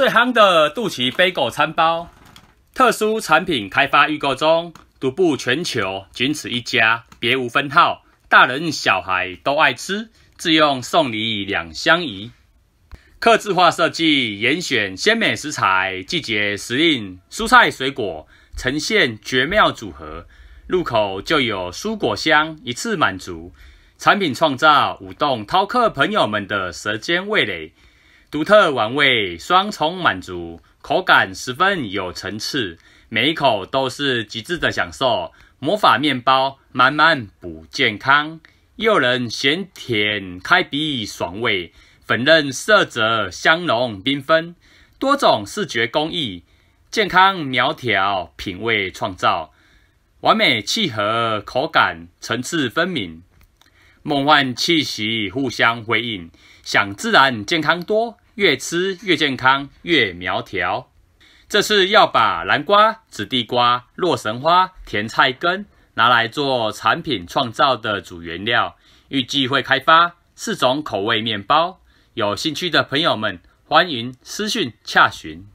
最夯的肚脐背狗餐包，特殊产品开发预购中，独步全球，仅此一家，别无分号。大人小孩都爱吃，自用送礼两相宜。客制化设计，严选鲜美食材，季节时令蔬菜水果呈现绝妙组合，入口就有蔬果香，一次满足。产品创造舞动饕客朋友们的舌尖味蕾。独特玩味，双重满足，口感十分有层次，每一口都是极致的享受。魔法面包，满满不健康，诱人咸甜，开鼻爽味，粉嫩色泽，香浓缤纷，多种视觉工艺，健康苗条，品味创造，完美契合，口感层次分明。梦幻气息互相回映，想自然健康多，越吃越健康越苗条。这次要把南瓜、紫地瓜、洛神花、甜菜根拿来做产品创造的主原料，预计会开发四种口味面包。有兴趣的朋友们，欢迎私讯洽询。